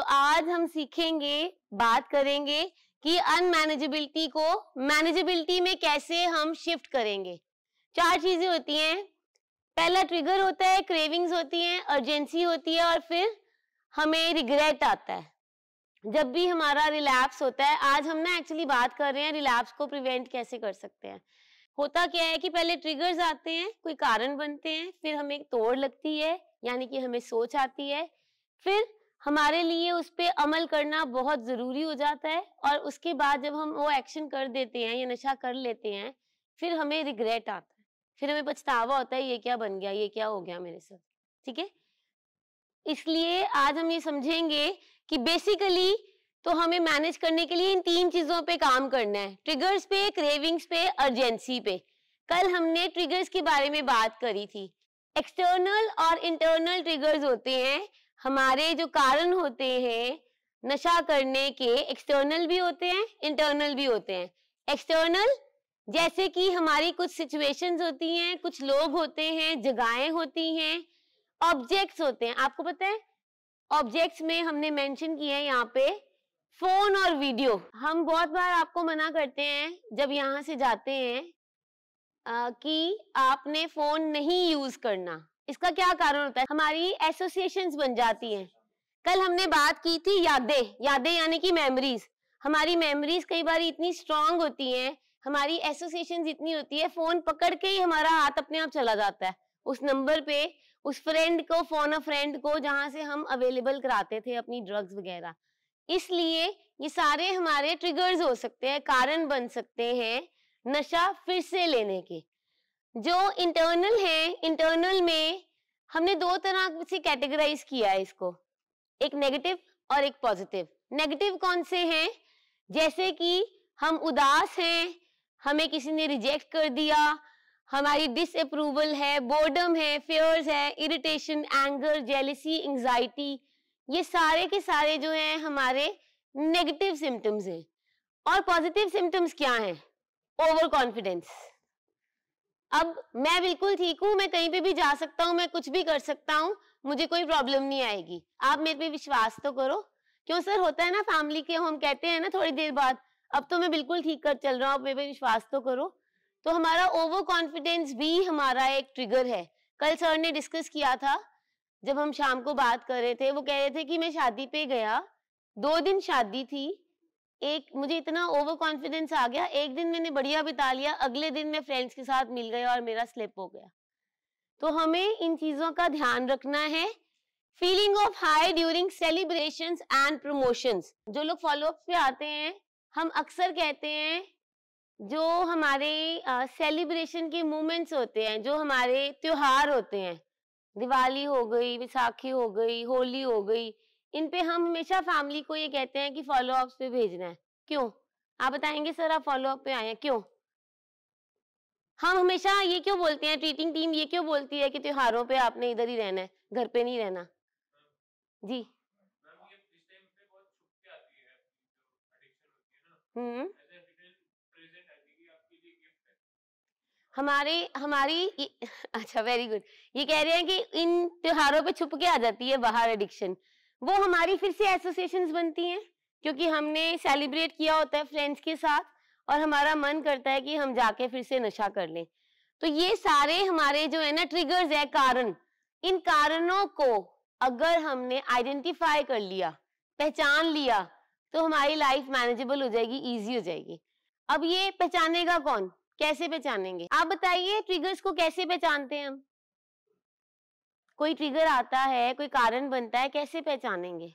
तो आज हम सीखेंगे बात करेंगे कि अनमैनेजेबिलिटी को मैनेजेबिलिटी में कैसे हम शिफ्ट करेंगे चार चीजें होती हैं पहला ट्रिगर होता है क्रेविंग्स होती हैं अर्जेंसी होती है और फिर हमें रिग्रेट आता है जब भी हमारा रिलैप्स होता है आज हम ना एक्चुअली बात कर रहे हैं रिलैप्स को प्रिवेंट कैसे कर सकते हैं होता क्या है कि पहले ट्रिगर्स आते हैं कोई कारण बनते हैं फिर हमें तोड़ लगती है यानी कि हमें सोच आती है फिर हमारे लिए उस पर अमल करना बहुत ज़रूरी हो जाता है और उसके बाद जब हम वो एक्शन कर देते हैं या नशा कर लेते हैं फिर हमें रिग्रेट आता है फिर हमें पछतावा होता है ये क्या बन गया ये क्या हो गया मेरे साथ ठीक है इसलिए आज हम ये समझेंगे कि बेसिकली तो हमें मैनेज करने के लिए इन तीन चीज़ों पे काम करना है ट्रिगर्स पे क्रेविंग्स पे अर्जेंसी पे कल हमने ट्रिगर्स के बारे में बात करी थी एक्सटर्नल और इंटरनल ट्रिगर्स होते हैं हमारे जो कारण होते हैं नशा करने के एक्सटर्नल भी होते हैं इंटरनल भी होते हैं एक्सटर्नल जैसे कि हमारी कुछ सिचुएशंस होती हैं कुछ लोग होते हैं जगहें होती हैं ऑब्जेक्ट्स होते हैं आपको पता है ऑब्जेक्ट्स में हमने मेंशन किया है यहाँ पे फोन और वीडियो हम बहुत बार आपको मना करते हैं जब यहाँ से जाते हैं आ, कि आपने फोन नहीं यूज करना इसका क्या कारण होता है हमारी एसोसिएशन बन जाती है कल हमने बात की थी यादें यादें यानी कि मेमोरीज हमारी मेमोरीज कई बार इतनी स्ट्रांग होती हैं हमारी एसोसिएशन इतनी होती है फोन पकड़ के ही हमारा हाथ अपने आप चला जाता है उस नंबर पे उस फ्रेंड को फोन अ फ्रेंड को जहाँ से हम अवेलेबल कराते थे अपनी ड्रग्स वगैरह इसलिए ये सारे हमारे ट्रिगर्स हो सकते हैं कारण बन सकते हैं नशा फिर से लेने के जो इंटरनल है इंटरनल में हमने दो तरह से कैटेगराइज किया है इसको एक नेगेटिव और एक पॉजिटिव नेगेटिव कौन से हैं जैसे कि हम उदास हैं हमें किसी ने रिजेक्ट कर दिया हमारी डिसअप्रूवल है बोर्डम है फेयर्स है इरिटेशन एंगर जेलिसी एंजाइटी ये सारे के सारे जो हैं हमारे नेगेटिव सिम्टम्स हैं और पॉजिटिव सिम्टम्स क्या हैं ओवर कॉन्फिडेंस अब मैं बिल्कुल ठीक हूँ मैं कहीं पे भी जा सकता हूँ मैं कुछ भी कर सकता हूँ मुझे कोई प्रॉब्लम नहीं आएगी आप मेरे पे विश्वास तो करो क्यों सर होता है ना फैमिली के हम कहते हैं ना थोड़ी देर बाद अब तो मैं बिल्कुल ठीक कर चल रहा हूँ आप मेरे पे विश्वास तो करो तो हमारा ओवर कॉन्फिडेंस भी हमारा एक ट्रिगर है कल सर ने डिस्कस किया था जब हम शाम को बात कर रहे थे वो कह रहे थे कि मैं शादी पे गया दो दिन शादी थी एक मुझे इतना ओवर कॉन्फिडेंस आ गया एक दिन मैंने बढ़िया बिता लिया अगले दिन मैं फ्रेंड्स के साथ मिल गया और मेरा स्लिप हो गया तो हमें इन चीजों का ध्यान रखना है feeling of high during celebration and promotion जो लोग फॉलोअप पे आते हैं हम अक्सर कहते हैं जो हमारे सेलिब्रेशन के मोमेंट्स होते हैं जो हमारे त्योहार होते हैं दिवाली हो गई विसाखी हो गई होली हो गई इन पे हम हमेशा फैमिली को ये कहते हैं कि फॉलो अप पे भेजना है क्यों आप बताएंगे सर आप फॉलो अप पे आए हैं क्यों हम हमेशा ये क्यों बोलते हैं ट्रीटिंग टीम ये क्यों बोलती है कि त्योहारों पे आपने इधर ही रहना है घर पे नहीं रहना जी हम्म हमारे हमारी अच्छा वेरी गुड ये कह रहे हैं कि इन त्योहारों पे छुप के आ जाती है बाहर एडिक्शन वो हमारी फिर से एसोसिएशन बनती हैं क्योंकि हमने सेलिब्रेट किया होता है फ्रेंड्स के साथ और हमारा मन करता है कि हम जाके फिर से नशा कर लें तो ये सारे हमारे जो है ना ट्रिगर्स है कारण इन कारणों को अगर हमने आइडेंटिफाई कर लिया पहचान लिया तो हमारी लाइफ मैनेजेबल हो जाएगी इजी हो जाएगी अब ये पहचानेगा कौन कैसे पहचानेंगे आप बताइए ट्रिगर्स को कैसे पहचानते हैं हम कोई ट्रिगर आता है कोई कारण बनता है कैसे पहचानेंगे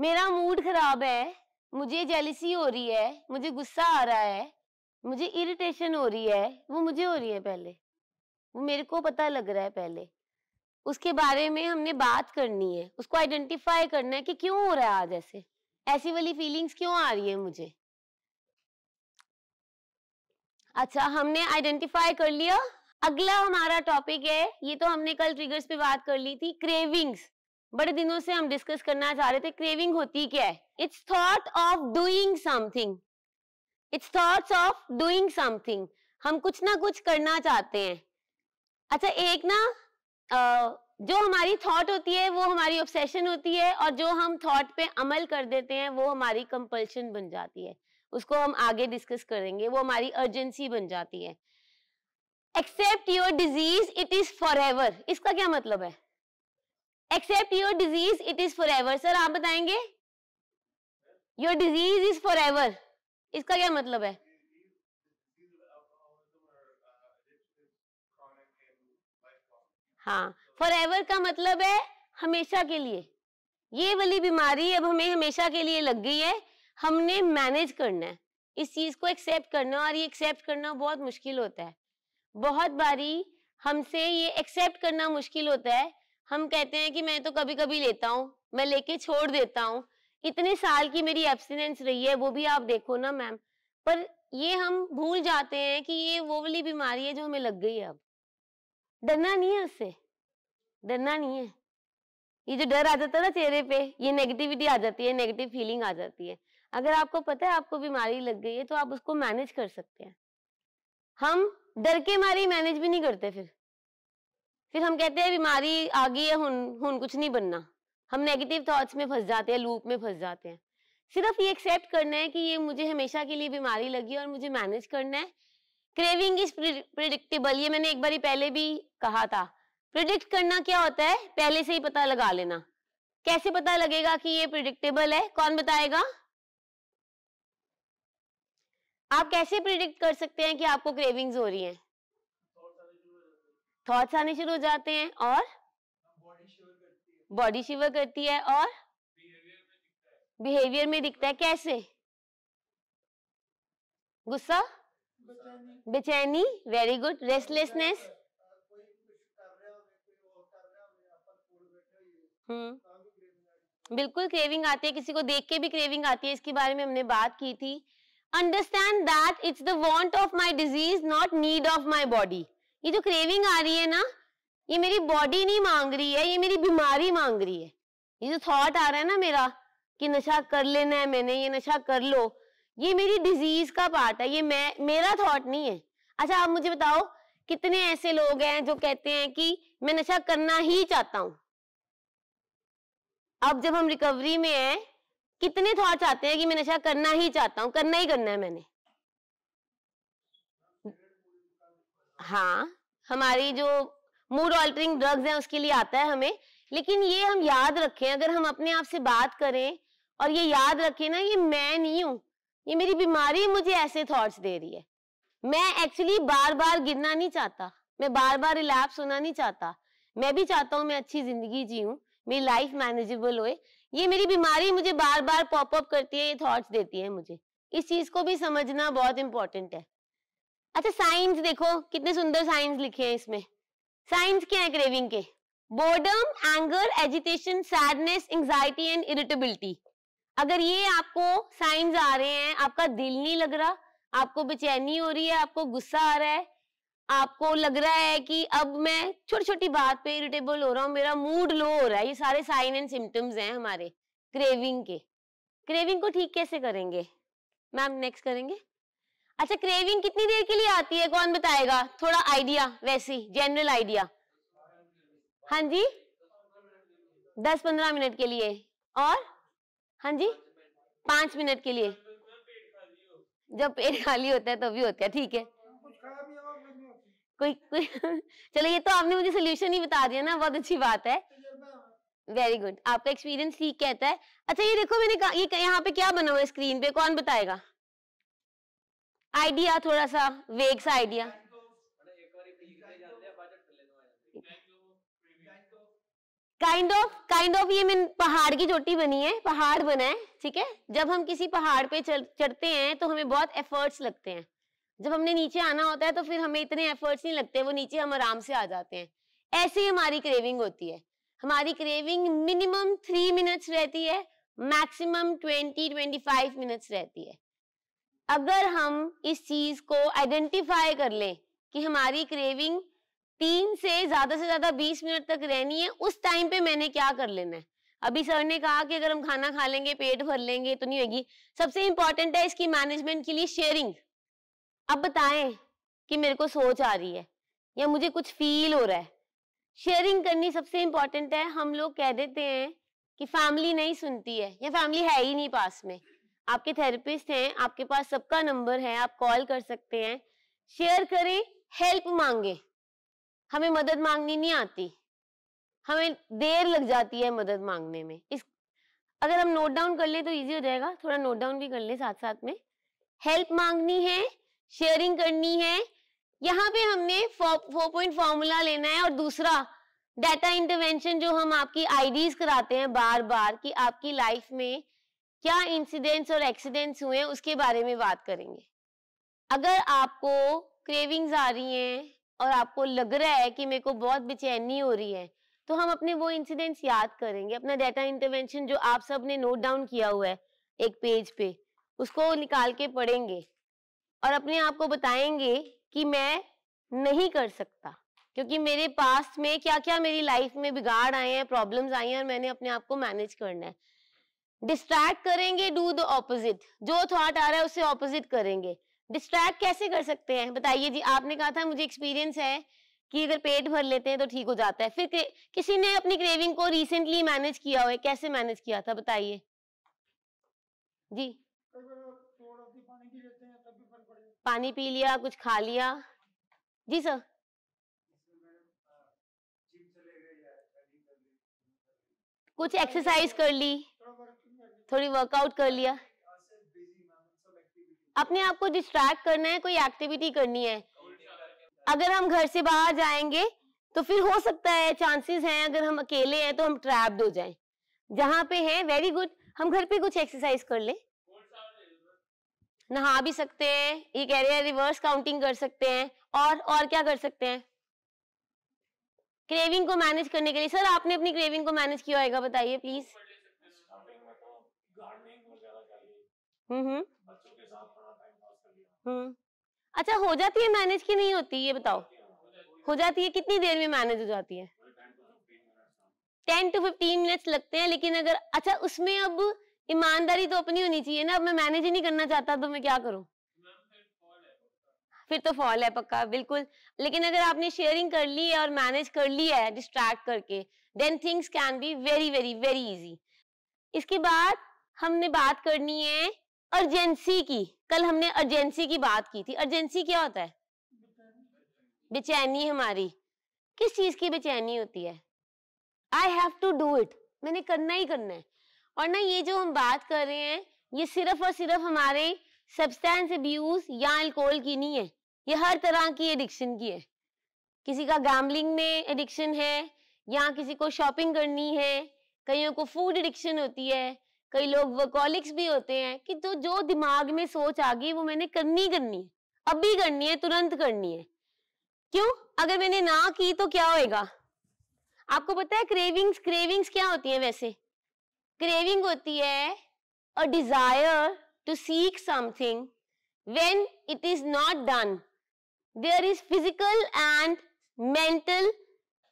मेरा मूड खराब है मुझे जेलिसी हो रही है मुझे गुस्सा आ रहा है मुझे इरिटेशन हो रही है वो मुझे हो रही है पहले वो मेरे को पता लग रहा है पहले उसके बारे में हमने बात करनी है उसको आइडेंटिफाई करना है कि क्यों हो रहा है आज ऐसे ऐसी वाली फीलिंग्स क्यों आ रही है मुझे अच्छा हमने आइडेंटिफाई कर लिया अगला हमारा टॉपिक है ये तो हमने कल ट्रिगर्स पे बात कर ली थी क्रेविंग्स बड़े दिनों से हम डिस्कस करना चाह रहे थे क्रेविंग होती क्या है it's thought of doing something it's thoughts of doing something हम कुछ ना कुछ करना चाहते हैं अच्छा एक ना जो हमारी थॉट होती है वो हमारी ऑब्सेशन होती है और जो हम थॉट पे अमल कर देते हैं वो हमारी कंपल्शन बन जाती है उसको हम आगे डिस्कस करेंगे वो हमारी अर्जेंसी बन जाती है accept your disease it is for ever इसका क्या मतलब है accept your disease it is for ever sir आप बताएंगे your disease is for ever इसका क्या मतलब है हाँ फॉर एवर का मतलब है हमेशा के लिए ये वाली बीमारी अब हमें हमेशा के लिए लग गई है हमने मैनेज करना है इस चीज को एक्सेप्ट करना और ये एक्सेप्ट करना बहुत मुश्किल होता है बहुत बारी हमसे ये एक्सेप्ट करना मुश्किल होता है हम कहते हैं कि मैं तो कभी कभी लेता हूँ मैं लेके छोड़ देता हूँ इतने साल की मेरी एब्सिनेंस रही है वो भी आप देखो ना मैम पर ये हम भूल जाते हैं कि ये वो वाली बीमारी है जो हमें लग गई है अब डरना नहीं है उससे डरना नहीं है ये जो डर आ जाता है ना चेहरे पे ये नेगेटिविटी आ जाती है नेगेटिव फीलिंग आ जाती है अगर आपको पता है आपको बीमारी लग गई है तो आप उसको मैनेज कर सकते हैं हम डर के मारे मैनेज भी नहीं करते फिर फिर हम कहते हैं बीमारी आ गई है हुन हुन कुछ नहीं बनना हम नेगेटिव थॉट्स में फंस जाते हैं लूप में फंस जाते हैं सिर्फ ये एक्सेप्ट करना है कि ये मुझे हमेशा के लिए बीमारी लगी और मुझे मैनेज करना है क्रेविंग इज प्रिडिक्टेबल ये मैंने एक बार पहले भी कहा था प्रिडिक्ट करना क्या होता है पहले से ही पता लगा लेना कैसे पता लगेगा कि ये प्रिडिक्टेबल है कौन बताएगा आप कैसे प्रिडिक्ट कर सकते हैं कि आपको क्रेविंग्स हो रही हैं थॉट्स आने शुरू हो जाते हैं और बॉडी हाँ, शिवर करती है और बिहेवियर में दिखता है कैसे गुस्सा बेचैनी वेरी गुड रेस्टलेसनेस हम्म बिल्कुल क्रेविंग आती है किसी को देख के भी क्रेविंग आती है इसके बारे में हमने बात की थी understand that it's the want of my disease not need of my body ये जो क्रेविंग आ रही है ना ये मेरी बॉडी नहीं मांग रही है ये मेरी बीमारी मांग रही है ये जो थॉट आ रहा है ना मेरा कि नशा कर लेना है मैंने ये नशा कर लो ये मेरी डिजीज का पार्ट है ये मैं मेरा थॉट नहीं है अच्छा आप मुझे बताओ कितने ऐसे लोग हैं जो कहते हैं कि मैं नशा करना ही चाहता हूं अब जब हम रिकवरी में हैं कितने थॉट्स आते हैं कि मैं नशा करना ही चाहता हूं करना ही करना है मैंने हाँ हमारी जो मूड ऑल्टरिंग ड्रग्स हैं उसके लिए आता है हमें लेकिन ये हम याद रखें अगर हम अपने आप से बात करें और ये याद रखें ना ये मैं नहीं हूं ये मेरी बीमारी मुझे ऐसे थॉट्स दे रही है मैं एक्चुअली बार बार गिरना नहीं चाहता मैं बार बार रिलैप्स होना नहीं चाहता मैं भी चाहता हूँ मैं अच्छी जिंदगी जीऊँ मेरी लाइफ मैनेजेबल होए ये मेरी बीमारी मुझे बार बार पॉपअप करती है ये थॉट्स देती है मुझे इस चीज को भी समझना बहुत इंपॉर्टेंट है अच्छा साइंस देखो कितने सुंदर साइंस लिखे हैं इसमें साइंस क्या है क्रेविंग के boredom anger agitation sadness anxiety and irritability अगर ये आपको साइंस आ रहे हैं आपका दिल नहीं लग रहा आपको बेचैनी हो रही है आपको गुस्सा आ रहा है आपको लग रहा है कि अब मैं छोटी छोटी बात पे इरिटेबल हो रहा हूँ मेरा मूड लो हो रहा है ये सारे साइन एंड सिम्टम्स हैं हमारे क्रेविंग के क्रेविंग को ठीक कैसे करेंगे मैम नेक्स्ट करेंगे अच्छा क्रेविंग कितनी देर के लिए आती है कौन बताएगा थोड़ा आइडिया वैसी जनरल आइडिया हाँ जी दस पंद्रह मिनट के लिए और हाँ जी पांच मिनट के लिए जब पेट खाली होता है तभी भी होता है ठीक है कोई कोई चलो ये तो आपने मुझे सोल्यूशन ही बता दिया ना बहुत अच्छी बात है वेरी गुड आपका एक्सपीरियंस ठीक कहता है अच्छा ये देखो मैंने कहा ये यहाँ पे क्या बना हुआ है स्क्रीन पे कौन बताएगा आइडिया थोड़ा सा वेग सा idea kind of kind of ये मैंने पहाड़ की चोटी बनी है पहाड़ बना है ठीक है जब हम किसी पहाड़ पे चढ़ते हैं तो हमें बहुत एफर्ट्स लगते हैं जब हमने नीचे आना होता है तो फिर हमें इतने एफर्ट्स नहीं लगते वो नीचे हम आराम से आ जाते हैं ऐसे ही हमारी क्रेविंग होती है हमारी क्रेविंग मिनिमम थ्री मिनट्स रहती है maximum twenty twenty five minutes रहती है अगर हम इस चीज को आइडेंटिफाई कर ले कि हमारी क्रेविंग तीन से ज्यादा से ज्यादा बीस मिनट तक रहनी है उस टाइम पे मैंने क्या कर लेना है अभी सर ने कहा कि अगर हम खाना खा लेंगे पेट भर लेंगे तो नहीं होगी सबसे इंपॉर्टेंट है इसकी मैनेजमेंट के लिए शेयरिंग अब बताएं कि मेरे को सोच आ रही है या मुझे कुछ फील हो रहा है शेयरिंग करनी सबसे इम्पोर्टेंट है हम लोग कह देते हैं कि फैमिली नहीं सुनती है या फैमिली है ही नहीं पास में आपके थेरेपिस्ट हैं आपके पास सबका नंबर है आप कॉल कर सकते हैं शेयर करें हेल्प मांगे हमें मदद मांगनी नहीं आती हमें देर लग जाती है मदद मांगने में इस अगर हम नोट डाउन कर ले तो इजी हो जाएगा थोड़ा नोट डाउन भी कर ले साथ साथ में हेल्प मांगनी है शेयरिंग करनी है यहाँ पे हमने फोर पॉइंट फॉर्मूला लेना है और दूसरा डाटा इंटरवेंशन जो हम आपकी आईडीज कराते हैं बार बार कि आपकी लाइफ में क्या इंसिडेंट्स और एक्सीडेंट्स हुए हैं उसके बारे में बात करेंगे अगर आपको क्रेविंग्स आ रही हैं और आपको लग रहा है कि मेरे को बहुत बेचैनी हो रही है तो हम अपने वो इंसिडेंट्स याद करेंगे अपना डाटा इंटरवेंशन जो आप सब ने नोट डाउन किया हुआ है एक पेज पे उसको निकाल के पढ़ेंगे और अपने आप को बताएंगे कि मैं नहीं कर सकता क्योंकि मेरे पास्ट में क्या क्या मेरी लाइफ में बिगाड़ आए हैं प्रॉब्लम्स आई हैं और मैंने अपने आप को मैनेज करना है डिस्ट्रैक्ट करेंगे डू द ऑपोजिट जो थॉट आ रहा है उसे ऑपोजिट करेंगे डिस्ट्रैक्ट कैसे कर सकते हैं बताइए जी आपने कहा था मुझे एक्सपीरियंस है कि अगर पेट भर लेते हैं तो ठीक हो जाता है फिर किसी ने अपनी क्रेविंग को रिसेंटली मैनेज किया हुआ है कैसे मैनेज किया था बताइए जी तो पानी पी लिया कुछ खा लिया जी सर कुछ एक्सरसाइज कर ली थोड़ी वर्कआउट कर लिया अपने आप को डिस्ट्रैक्ट करना है कोई एक्टिविटी करनी है अगर हम घर से बाहर जाएंगे तो फिर हो सकता है चांसेस हैं अगर हम अकेले हैं तो हम ट्रैप्ड हो जाएं जहाँ पे हैं वेरी गुड हम घर पे कुछ एक्सरसाइज कर लें नहा भी सकते हैं ये कह रहे हैं रिवर्स काउंटिंग कर सकते हैं और और क्या कर सकते हैं क्रेविंग को मैनेज करने के लिए सर आपने अपनी क्रेविंग को मैनेज किया होगा बताइए प्लीज तो हम्म हम्म हम्म अच्छा हो जाती है मैनेज की नहीं होती ये बताओ हो जाती है कितनी देर में मैनेज हो जाती है टेन टू फिफ्टीन मिनट्स लगते हैं लेकिन अगर अच्छा उसमें अब ईमानदारी तो अपनी होनी चाहिए ना अब मैं मैनेज ही नहीं करना चाहता तो मैं क्या करूँ फिर तो फॉल है पक्का बिल्कुल लेकिन अगर आपने शेयरिंग कर ली है और मैनेज कर लिया है डिस्ट्रैक्ट करके then things can be very very very easy इसके बाद हमने बात करनी है अर्जेंसी की कल हमने अर्जेंसी की बात की थी अर्जेंसी क्या होता है बेचैनी हमारी किस चीज की बेचैनी होती है I have to do it मैंने करना ही करना है और ना ये जो हम बात कर रहे हैं ये सिर्फ और सिर्फ हमारे सब्सटेंस अब्यूज या अल्कोहल की नहीं है ये हर तरह की एडिक्शन की है किसी का गैम्बलिंग में एडिक्शन है या किसी को शॉपिंग करनी है कईयों को फूड एडिक्शन होती है कई लोग वर्कोलिक्स भी होते हैं कि तो जो दिमाग में सोच आ गई वो मैंने करनी करनी है अभी करनी है तुरंत करनी है क्यों अगर मैंने ना की तो क्या होएगा आपको पता है क्रेविंग्स क्रेविंग्स क्या होती है वैसे क्रेविंग होती है a desire to seek something when it is not done there is physical and mental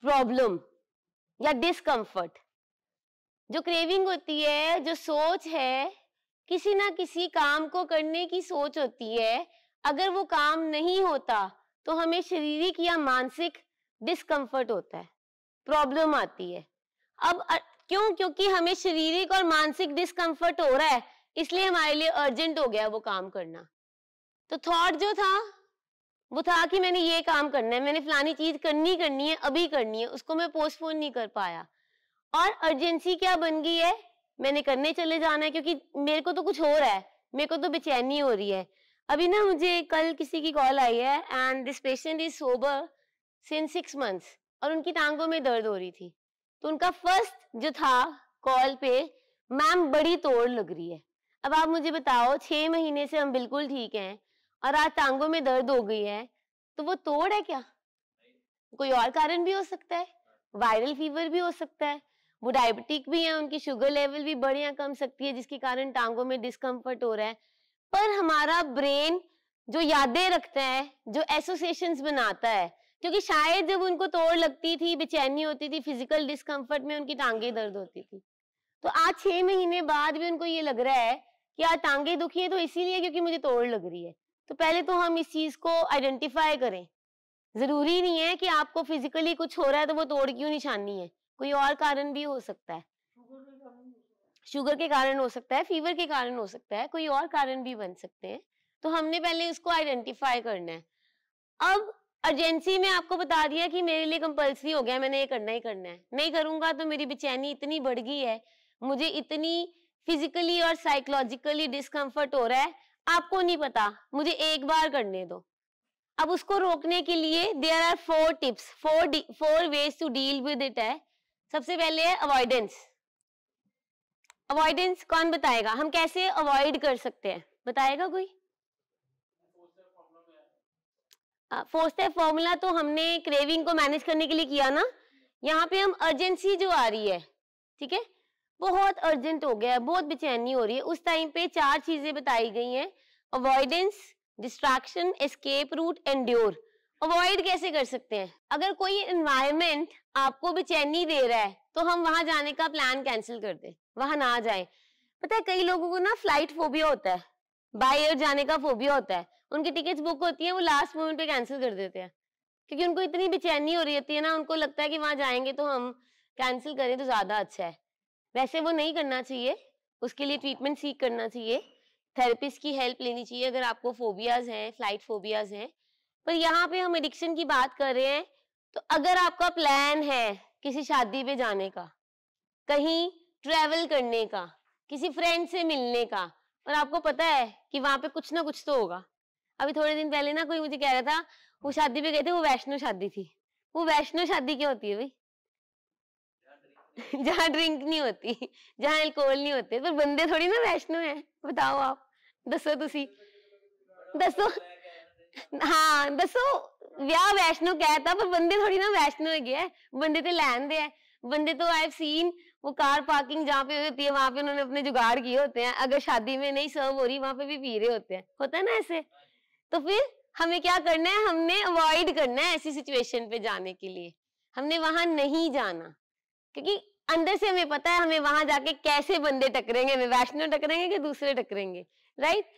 problem या डिसकंफर्ट जो क्रेविंग होती है जो सोच है किसी ना किसी काम को करने की सोच होती है अगर वो काम नहीं होता तो हमें शारीरिक या मानसिक डिस्कम्फर्ट होता है प्रॉब्लम आती है अब क्यों क्योंकि हमें शारीरिक और मानसिक डिस्कम्फर्ट हो रहा है इसलिए हमारे लिए अर्जेंट हो गया वो काम करना तो थॉट जो था वो था कि मैंने ये काम करना है मैंने फलानी चीज करनी करनी है अभी करनी है उसको मैं पोस्टपोन नहीं कर पाया और अर्जेंसी क्या बन गई है मैंने करने चले जाना है क्योंकि मेरे को तो कुछ हो रहा है मेरे को तो बेचैनी हो रही है अभी ना मुझे कल किसी की कॉल आई है and this patient is sober since six months और उनकी टांगों में दर्द हो रही थी तो उनका फर्स्ट जो था कॉल पे मैम बड़ी तोड़ लग रही है अब आप मुझे बताओ छह महीने से हम बिल्कुल ठीक हैं और आज टांगों में दर्द हो गई है तो वो तोड़ है क्या कोई और कारण भी हो सकता है वायरल फीवर भी हो सकता है वो डायबिटिक भी है उनकी शुगर लेवल भी बढ़िया कम सकती है जिसके कारण टांगों में डिस्कम्फर्ट हो रहा है पर हमारा ब्रेन जो यादें रखता है जो एसोसिएशन बनाता है क्योंकि शायद जब उनको तोड़ लगती थी बेचैनी होती थी फिजिकल डिस्कम्फर्ट में उनकी टांगे दर्द होती थी तो आज छह महीने बाद भी उनको ये लग रहा है कि आज टांगे दुखी है तो इसीलिए क्योंकि मुझे तोड़ लग रही है तो पहले तो हम इस चीज को आइडेंटिफाई करें जरूरी नहीं है कि आपको फिजिकली कुछ हो रहा है तो वो तोड़ क्यों निशानी है कोई और कारण भी हो सकता है शुगर के कारण हो सकता है फीवर के कारण हो सकता है कोई और कारण भी बन सकते हैं तो हमने पहले उसको आइडेंटिफाई करना है अब अर्जेंसी में आपको बता दिया कि मेरे लिए कंपल्सरी हो गया मैंने ये करना ही करना है नहीं करूंगा तो मेरी बेचैनी इतनी बढ़ गई है मुझे इतनी फिजिकली और साइकोलॉजिकली डिस्कम्फर्ट हो रहा है आपको नहीं पता मुझे एक बार करने दो अब उसको रोकने के लिए there are four tips four four ways to deal with it है सबसे पहले है अवॉइडेंस अवॉइडेंस कौन बताएगा हम कैसे अवॉइड कर सकते हैं बताएगा कोई फोर्थ स्टेप फॉर्मूला तो हमने क्रेविंग को मैनेज करने के लिए किया ना यहाँ पे हम अर्जेंसी जो आ रही है ठीक है बहुत अर्जेंट हो गया है बहुत बेचैनी हो रही है उस टाइम पे चार चीजें बताई गई हैं avoidance distraction escape route and avoid कैसे कर सकते हैं अगर कोई एनवायरमेंट आपको बेचैनी दे रहा है तो हम वहां जाने का प्लान कैंसिल कर दे वहां ना जाए पता है कई लोगों को ना फ्लाइट फोबिया होता है बाई एयर जाने का फोबिया होता है उनकी टिकट्स बुक होती है वो लास्ट मोमेंट पे कैंसिल कर देते हैं क्योंकि उनको इतनी बेचैनी हो रही होती है ना उनको लगता है कि वहां जाएंगे तो हम कैंसिल करें तो ज्यादा अच्छा है वैसे वो नहीं करना चाहिए उसके लिए ट्रीटमेंट सीख करना चाहिए थेरेपिस्ट की हेल्प लेनी चाहिए अगर आपको फोबियाज हैं फ्लाइट फोबियाज हैं पर यहाँ पे हम एडिक्शन की बात कर रहे हैं तो अगर आपका प्लान है किसी शादी पे जाने का कहीं ट्रेवल करने का किसी फ्रेंड से मिलने का और आपको पता है कि वहां पे कुछ ना कुछ तो होगा अभी थोड़े दिन पहले ना कोई मुझे कह रहा था वो शादी पे गए थे वो वैष्णो शादी थी वो वैष्णो शादी क्या होती है भाई जहाँ ड्रिंक नहीं होती जहाँ एल्कोहल नहीं होते पर बंदे थोड़ी ना वैष्णो है बताओ आप दसो तुसी दसो हाँ दसो व्याह वैष्णो कहता पर बंदे थोड़ी ना वैष्णो है ਹੈ बंदे तो लैन दे है बंदे तो आई सीन वो कार पार्किंग जहाँ पे होती है वहां पे उन्होंने अपने जुगाड़ किए होते हैं अगर शादी में नहीं सर्व हो रही वहां पे भी पी रहे होते हैं होता है ना ऐसे तो फिर हमें क्या करना है हमने अवॉइड करना है ऐसी सिचुएशन पे जाने के लिए हमने वहां नहीं जाना क्योंकि अंदर से हमें पता है हमें वहां जाके कैसे बंदे टकरेंगे हमें वैष्णव टकरेंगे कि दूसरे टकरेंगे राइट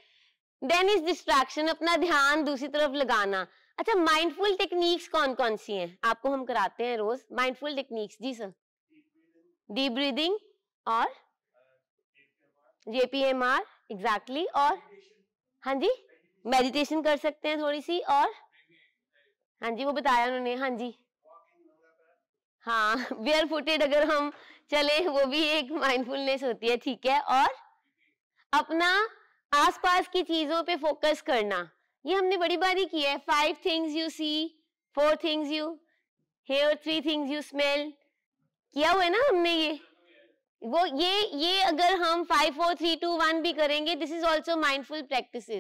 देन इज डिस्ट्रैक्शन अपना ध्यान दूसरी तरफ लगाना अच्छा माइंडफुल टेक्निक्स कौन कौन सी हैं आपको हम कराते हैं रोज माइंडफुल टेक्निक्स जी सर डीप ब्रीदिंग और जेपीएमआर एग्जैक्टली और हाँ जी मेडिटेशन कर सकते हैं थोड़ी सी और हाँ जी वो बताया उन्होंने हाँ जी हाँ बेयर फुटेड अगर हम चले वो भी एक माइंडफुलनेस होती है ठीक है और अपना आसपास की चीजों पे फोकस करना ये हमने बड़ी बारी की है five things you see four things you hear three things you smell किया हुआ है ना हमने ये वो ये ये अगर हम five four three two one भी करेंगे this is also mindful practice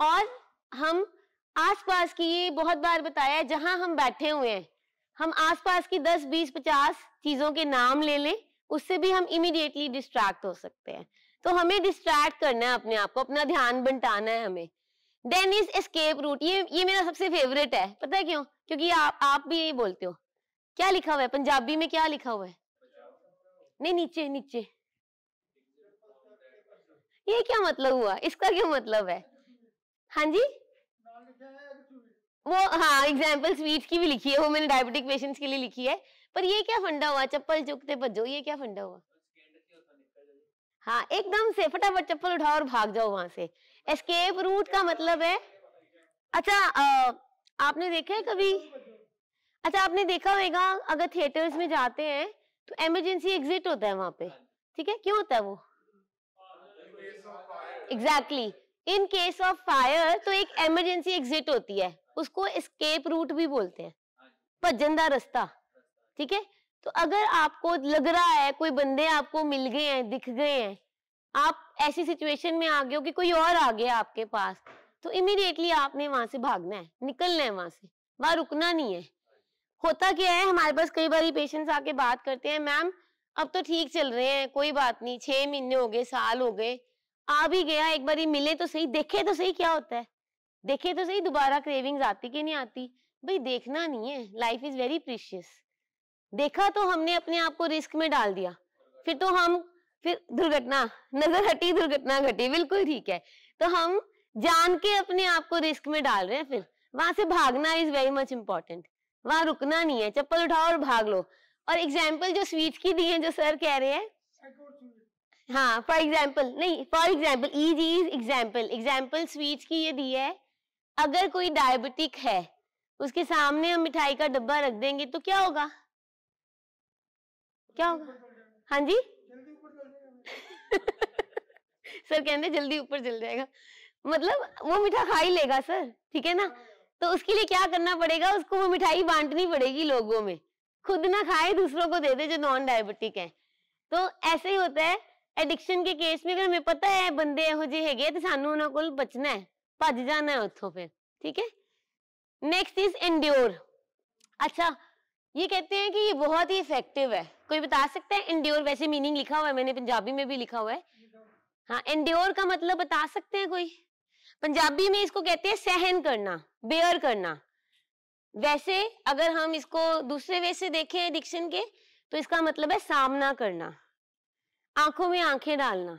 और हम आसपास की ये बहुत बार बताया है जहां हम बैठे हुए हैं हम आसपास की 10, 20, 50 चीजों के नाम ले लें उससे भी हम इमिडिएटली डिस्ट्रैक्ट हो सकते हैं तो हमें डिस्ट्रैक्ट करना है अपने आप को अपना ध्यान बंटाना है हमें देन इज एस्केप रूट ये ये मेरा सबसे फेवरेट है पता है क्यों क्योंकि आप आप भी यही बोलते हो क्या लिखा हुआ है पंजाबी में क्या लिखा हुआ है नहीं नीचे नीचे ये क्या मतलब हुआ इसका क्या मतलब है हाँ जी वो हाँ एग्जाम्पल स्वीट की भी लिखी है वो मैंने डायबिटिक पेशेंट्स के लिए लिखी है पर ये क्या फंडा हुआ चप्पल चुकते भजो ये क्या फंडा हुआ हाँ एकदम से फटाफट चप्पल उठाओ और भाग जाओ वहां से एस्केप रूट का मतलब है अच्छा आ, आपने देखा है कभी अच्छा आपने देखा होगा अगर थिएटर्स में जाते हैं तो इमरजेंसी एग्जिट होता है वहां पे ठीक है क्यों होता है वो exactly exactly. In case of fire तो एक इमरजेंसी एग्जिट होती है उसको स्केप रूट भी बोलते हैं भजन का रास्ता ठीक है तो अगर आपको लग रहा है कोई बंदे आपको मिल गए हैं दिख गए हैं आप ऐसी सिचुएशन में आ गए हो कि कोई और आ गया आपके पास तो इमीडिएटली आपने वहां से भागना है निकलना है वहां से वहां रुकना नहीं है होता क्या है हमारे पास कई बार पेशेंट्स आके बात करते हैं मैम अब तो ठीक चल रहे हैं कोई बात नहीं छह महीने हो गए साल हो गए आ भी गया एक बार मिले तो सही देखे तो सही क्या होता है देखे तो सही दोबारा क्रेविंग्स आती कि नहीं आती भाई देखना नहीं है लाइफ इज वेरी प्रीशियस देखा तो हमने अपने आप को रिस्क में डाल दिया फिर तो हम फिर दुर्घटना नजर हटी दुर्घटना घटी बिल्कुल ठीक है तो हम जान के अपने आप को रिस्क में डाल रहे हैं फिर वहां से भागना इज वेरी मच इम्पोर्टेंट वहां रुकना नहीं है चप्पल उठाओ और भाग लो और एग्जाम्पल जो स्वीट की दी है जो सर कह रहे हैं हाँ फॉर एग्जाम्पल नहीं for example is is example example sweets की ये दी है अगर कोई डायबिटिक है उसके सामने हम मिठाई का डब्बा रख देंगे तो क्या होगा क्या होगा हाँ जी सर कहते जल्दी ऊपर चल जाएगा मतलब वो मिठा खा ही लेगा सर ठीक है ना तो उसके लिए क्या करना पड़ेगा उसको वो मिठाई बांटनी पड़ेगी लोगों में खुद ना खाए दूसरों को दे दे जो नॉन डायबिटिक है तो ऐसे ही होता है ਐਡਿਕਸ਼ਨ ਦੇ ਕੇਸ ਵਿੱਚ ਮੈਨੂੰ ਪਤਾ ਹੈ ਬੰਦੇ ਇਹੋ ਜਿਹੇ है तो सानू उन्होंने को बचना है भज जाना है उतो फिर ठीक है नेक्स्ट इज इंड्योर अच्छा ये कहते हैं कि ये बहुत ही इफेक्टिव है कोई बता सकता है इंड्योर वैसे मीनिंग लिखा हुआ है मैंने पंजाबी में भी लिखा हुआ है हाँ इंड्योर का मतलब बता सकते हैं कोई पंजाबी में इसको कहते हैं सहन करना बेयर करना वैसे अगर हम इसको दूसरे वे से देखें एडिक्शन के तो इसका मतलब है सामना करना आंखों में आंखें डालना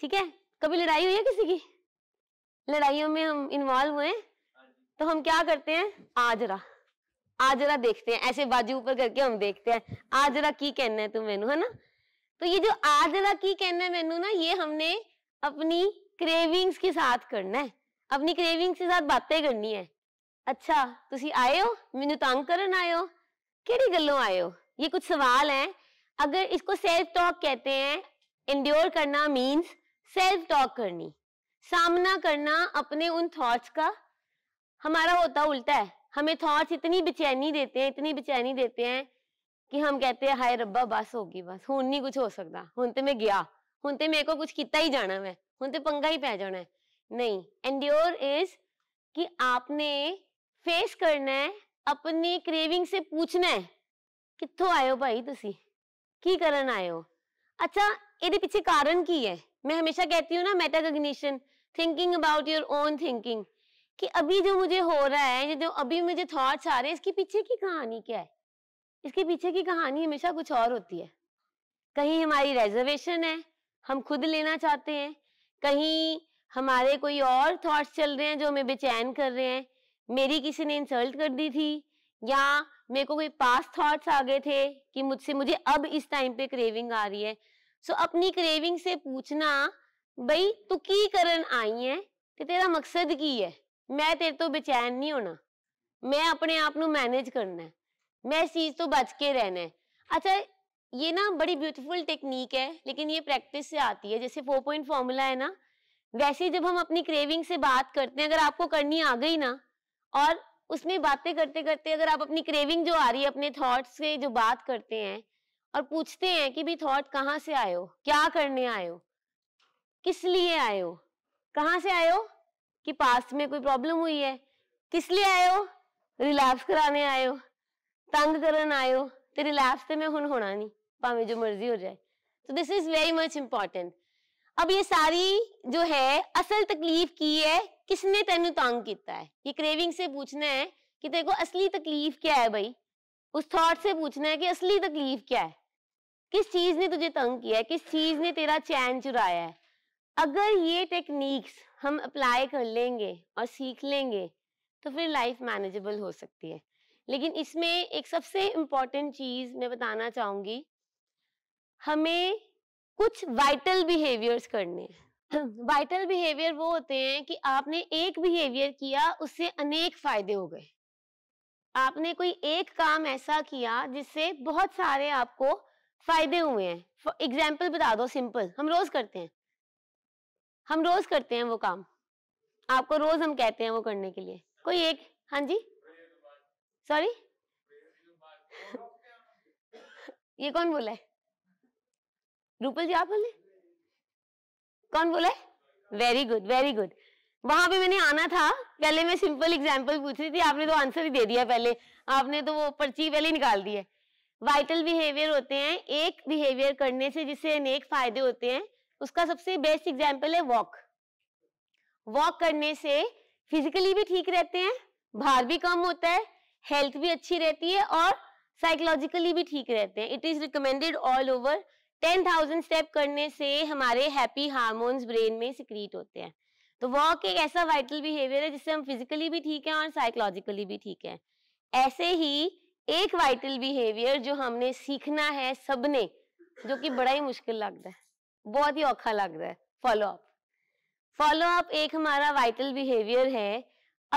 ठीक है कभी लड़ाई हुई है किसी की लड़ाइयों में हम इन्वॉल्व हुए तो हम क्या करते हैं आजरा आजरा देखते हैं ऐसे बाजू ऊपर करके हम देखते हैं आजरा की कहना है तुम मेनू है ना तो ये जो आजरा की कहना है मेनू ना ये हमने अपनी क्रेविंग्स के साथ करना है अपनी क्रेविंग्स के साथ बातें करनी है अच्छा तुम आए हो मेनू तंग ਕਰਨ ਆਏ ਹੋ ਕਿਹੜੀ ਗੱਲੋਂ ਆਏ ਹੋ ਇਹ ਕੁਝ ਸਵਾਲ ਹੈ अगर इसको सेल्फ टॉक कहते हैं इंड्योर करना मीन्स सेल्फ टॉक करनी सामना करना अपने उन थॉट्स का हमारा होता उल्टा है हमें थॉट्स इतनी बेचैनी देते हैं इतनी बेचैनी देते हैं कि हम कहते हैं हाय रब्बा बस होगी बस हूं नहीं कुछ हो सकता हूं तो मैं गया हूं तो मेरे को कुछ किता ही जाना मैं हूं तो पंगा ही पै जाना है नहीं एंड्योर इज कि आपने फेस करना है अपनी क्रेविंग से पूछना है कितों आयो भाई तुम की करण आए हो अच्छा ये पीछे कारण की है मैं हमेशा कहती हूँ ना metacognition thinking about your own thinking कि अभी जो मुझे हो रहा है जो अभी मुझे थॉट्स आ रहे हैं इसके पीछे की कहानी क्या है इसके पीछे की कहानी हमेशा कुछ और होती है कहीं हमारी रिजर्वेशन है हम खुद लेना चाहते हैं कहीं हमारे कोई और थॉट्स चल रहे हैं जो हमें बेचैन कर रहे हैं मेरी किसी ने इंसल्ट कर दी थी या मेरे को कोई पास थॉट्स आ गए थे कि मुझसे मुझे अब इस टाइम पे क्रेविंग आ रही है सो so, अपनी क्रेविंग से पूछना भाई तू की करण आई है ते तेरा मकसद की है मैं तेरे तो बेचैन नहीं होना मैं अपने आप नु मैनेज करना है मैं इस चीज तो बच के रहना है अच्छा ये ना बड़ी ब्यूटीफुल टेक्निक है लेकिन ये प्रैक्टिस से आती है जैसे फोर पॉइंट फॉर्मूला है ना वैसे जब हम अपनी क्रेविंग से बात करते हैं अगर आपको करनी आ गई ना और उसमें बातें करते करते अगर आप अपनी क्रेविंग जो आ रही है अपने थॉट से जो बात करते हैं और पूछते हैं कि भी थॉट कहाँ से आए हो क्या करने आए हो किस लिए आए हो कहाँ से आए हो कि पास्ट में कोई प्रॉब्लम हुई है किस लिए आए हो रिलैप्स कराने आए हो तंग करन आए हो तो रिलैप्स तो मैं हूं होना नहीं भावे जो मर्जी हो जाए तो this is very much important अब ये सारी जो है असल तकलीफ की है किसने तेन तंग किया है ये क्रेविंग से पूछना है कि तेरे को असली तकलीफ क्या है भाई उस थॉट से पूछना है कि असली तकलीफ क्या है किस चीज ने तुझे तंग किया है किस चीज ने तेरा चैन चुराया है अगर ये टेक्निक्स हम अप्लाई कर लेंगे और सीख लेंगे तो फिर लाइफ मैनेजेबल हो सकती है लेकिन इसमें एक सबसे इम्पोर्टेंट चीज मैं बताना चाहूंगी हमें कुछ वाइटल बिहेवियर्स करने हैं वाइटल बिहेवियर वो होते हैं कि आपने एक बिहेवियर किया उससे अनेक फायदे हो गए आपने कोई एक काम ऐसा किया जिससे बहुत सारे आपको फायदे हुए हैं फॉर एग्जाम्पल बता दो सिंपल हम रोज करते हैं हम रोज करते हैं वो काम आपको रोज हम कहते हैं वो करने के लिए कोई एक हाँ जी सॉरी ये कौन बोला है रूपल जी आप बोले कौन बोला है वेरी गुड वेरी गुड वहां पे मैंने आना था पहले मैं सिंपल एग्जाम्पल पूछ रही थी आपने तो आंसर ही दे दिया पहले आपने तो वो पर्ची पहले निकाल दी है वाइटल बिहेवियर होते हैं एक बिहेवियर करने से जिससे अनेक फायदे होते हैं उसका सबसे बेस्ट एग्जाम्पल है वॉक वॉक करने से फिजिकली भी ठीक रहते हैं भार भी कम होता है हेल्थ भी अच्छी रहती है और साइकोलॉजिकली भी ठीक रहते हैं it is recommended all over thousand step करने से हमारे हैप्पी हार्मोन्स ब्रेन में सिक्रीट होते हैं तो वॉक एक ऐसा वाइटल बिहेवियर है जिससे हम फिजिकली भी ठीक हैं और साइकोलॉजिकली भी ठीक हैं ऐसे ही एक वाइटल बिहेवियर जो हमने सीखना है सबने जो कि बड़ा ही मुश्किल लगता है बहुत ही औखा लगता है फॉलो अप फॉलो अप एक हमारा वाइटल बिहेवियर है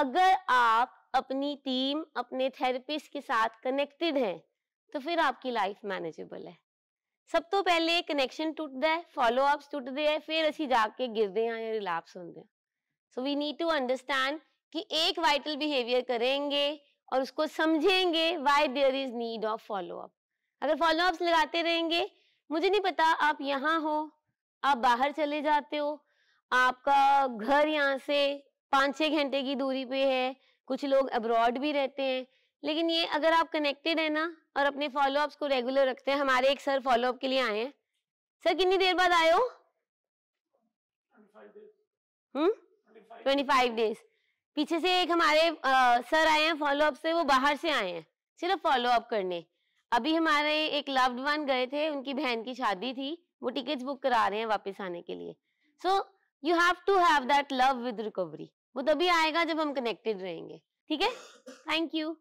अगर आप अपनी टीम अपने थेरेपिस्ट के साथ कनेक्टेड हैं तो फिर आपकी लाइफ मैनेजेबल है सब तो पहले कनेक्शन टूटता है फॉलो अप टूटते हैं फिर ਅਸੀਂ जाके ਕੇ ਗਿਰਦੇ ਆ ਜਾਂ ਰਿਲੈਪਸ ਹੁੰਦੇ so we need to understand कि एक वाइटल बिहेवियर करेंगे और उसको समझेंगे why there is need of follow up अगर फॉलो अप लगाते रहेंगे मुझे नहीं पता आप यहाँ हो आप बाहर चले जाते हो आपका घर यहाँ से पाँच छः घंटे की दूरी पे है कुछ लोग अब्रॉड भी रहते हैं लेकिन ये अगर आप कनेक्टेड है ना और अपने फॉलोअप्स को रेगुलर रखते हैं हमारे एक सर फॉलोअप के लिए आए हैं सर कितनी देर बाद आए हो हम्म ट्वेंटी फाइव डेज पीछे से एक हमारे आ, सर आए हैं फॉलोअप से वो बाहर से आए हैं सिर्फ फॉलोअप करने अभी हमारे एक लव्ड वन गए थे उनकी बहन की शादी थी वो टिकट्स बुक करा रहे हैं वापस आने के लिए so you have to have that love with recovery वो तभी आएगा जब हम कनेक्टेड रहेंगे ठीक है थैंक यू